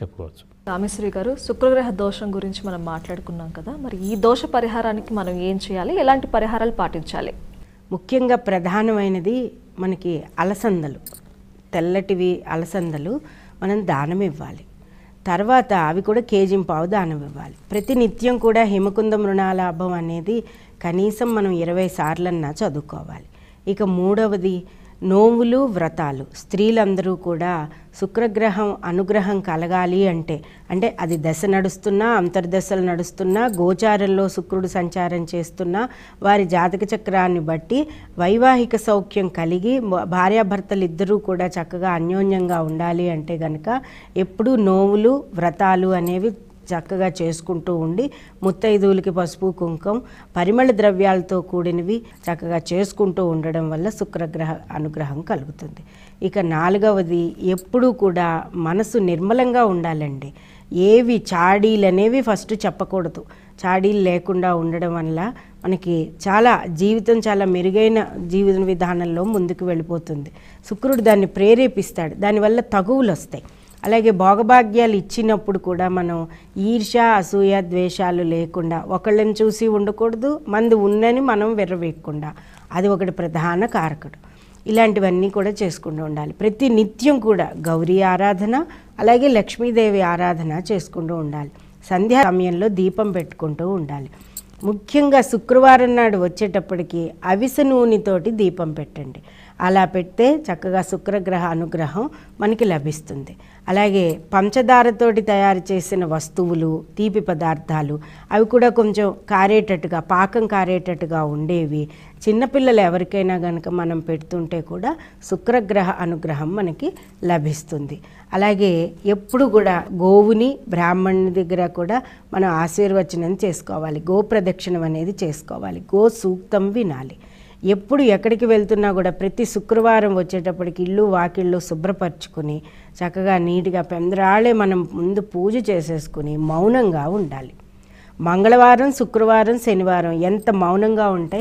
చెప్పుకోవచ్చు రామేశ్వరి గారు శుక్రగ్రహ దోషం గురించి మనం మాట్లాడుకున్నాం కదా మరి ఈ దోష పరిహారానికి మనం ఏం చేయాలి ఎలాంటి పరిహారాలు పాటించాలి ముఖ్యంగా ప్రధానమైనది మనకి అలసందలు తెల్లటివి అలసందలు మనం దానం ఇవ్వాలి తర్వాత అవి కూడా కేజీ పావు దానం ఇవ్వాలి ప్రతి నిత్యం కూడా హిమకుంద మృణాలాభం అనేది కనీసం మనం ఇరవై సార్లన్నా చదువుకోవాలి ఇక మూడవది నోములు వ్రతాలు స్త్రీలందరూ కూడా శుక్రగ్రహం అనుగ్రహం కలగాలి అంటే అంటే అది దశ నడుస్తున్నా అంతర్దశలు నడుస్తున్నా గోచారంలో శుక్రుడు సంచారం చేస్తున్నా వారి జాతక చక్రాన్ని బట్టి వైవాహిక సౌఖ్యం కలిగి భార్యాభర్తలు ఇద్దరూ కూడా చక్కగా అన్యోన్యంగా ఉండాలి అంటే గనక ఎప్పుడూ నోవులు వ్రతాలు అనేవి చక్కగా చేసుకుంటూ ఉండి ముత్తైదువులకి పసుపు కుంకుమ పరిమళ ద్రవ్యాలతో కూడినవి చక్కగా చేసుకుంటూ ఉండడం వల్ల శుక్రగ్రహ అనుగ్రహం కలుగుతుంది ఇక నాలుగవది ఎప్పుడూ కూడా మనసు నిర్మలంగా ఉండాలండి ఏవి చాడీలు అనేవి ఫస్ట్ చెప్పకూడదు చాడీలు లేకుండా ఉండడం వల్ల మనకి చాలా జీవితం చాలా మెరుగైన జీవిత విధానంలో ముందుకు వెళ్ళిపోతుంది శుక్రుడు దాన్ని ప్రేరేపిస్తాడు దానివల్ల తగువులు వస్తాయి అలాగే భోగభాగ్యాలు ఇచ్చినప్పుడు కూడా మనం ఈర్ష అసూయ ద్వేషాలు లేకుండా ఒకళ్ళని చూసి ఉండకూడదు మంది ఉందని మనం వెర్రవేయకుండా అది ఒకటి ప్రధాన కారకుడు ఇలాంటివన్నీ కూడా చేసుకుంటూ ఉండాలి ప్రతి నిత్యం కూడా గౌరీ ఆరాధన అలాగే లక్ష్మీదేవి ఆరాధన చేసుకుంటూ ఉండాలి సంధ్యా సమయంలో దీపం పెట్టుకుంటూ ఉండాలి ముఖ్యంగా శుక్రవారం నాడు వచ్చేటప్పటికి అవిస నూనెతోటి దీపం పెట్టండి అలా పెడితే చక్కగా శుక్రగ్రహ అనుగ్రహం మనకి లభిస్తుంది అలాగే పంచదారతోటి తయారు చేసిన వస్తువులు తీపి పదార్థాలు అవి కూడా కొంచెం కారేటట్టుగా పాకం కారేటట్టుగా ఉండేవి చిన్నపిల్లలు ఎవరికైనా కనుక మనం పెడుతుంటే కూడా శుక్రగ్రహ అనుగ్రహం మనకి లభిస్తుంది అలాగే ఎప్పుడు కూడా గోవుని బ్రాహ్మణుని దగ్గర కూడా మనం ఆశీర్వచనం చేసుకోవాలి గోప్రదక్షిణం అనేది చేసుకోవాలి గో సూక్తం వినాలి ఎప్పుడు ఎక్కడికి వెళ్తున్నా కూడా ప్రతి శుక్రవారం వచ్చేటప్పటికి ఇల్లు వాకిళ్ళు శుభ్రపరచుకుని చక్కగా నీట్గా పెందరాళ్ళే మనం ముందు పూజ చేసేసుకుని మౌనంగా ఉండాలి మంగళవారం శుక్రవారం శనివారం ఎంత మౌనంగా ఉంటే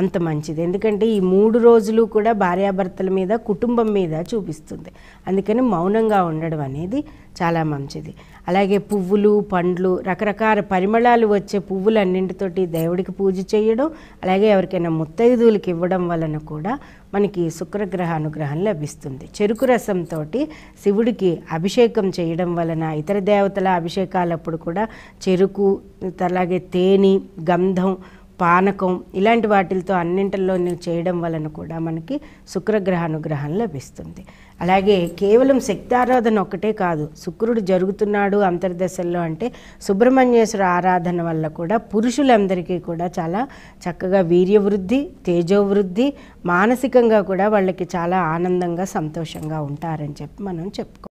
అంత మంచిది ఎందుకంటే ఈ మూడు రోజులు కూడా భార్యాభర్తల మీద కుటుంబం మీద చూపిస్తుంది అందుకని మౌనంగా ఉండడం అనేది చాలా మంచిది అలాగే పువ్వులు పండ్లు రకరకాల పరిమళాలు వచ్చే పువ్వులు అన్నింటితోటి దేవుడికి పూజ చేయడం అలాగే ఎవరికైనా ముత్తైదువులకి ఇవ్వడం వలన కూడా మనకి శుక్రగ్రహ అనుగ్రహం లభిస్తుంది చెరుకు రసంతో శివుడికి అభిషేకం చేయడం వలన ఇతర దేవతల అభిషేకాలప్పుడు కూడా చెరుకు అలాగే తేనె గంధం పానకం ఇలాంటి వాటితో అన్నింటిలో చేయడం వలన కూడా మనకి శుక్రగ్రహానుగ్రహం లభిస్తుంది అలాగే కేవలం శక్తి ఆరాధన ఒకటే కాదు శుక్రుడు జరుగుతున్నాడు అంతర్దశల్లో అంటే సుబ్రహ్మణ్యేశ్వర ఆరాధన వల్ల కూడా పురుషులందరికీ కూడా చాలా చక్కగా వీర్యవృద్ధి తేజోవృద్ధి మానసికంగా కూడా వాళ్ళకి చాలా ఆనందంగా సంతోషంగా ఉంటారని చెప్పి మనం చెప్పుకో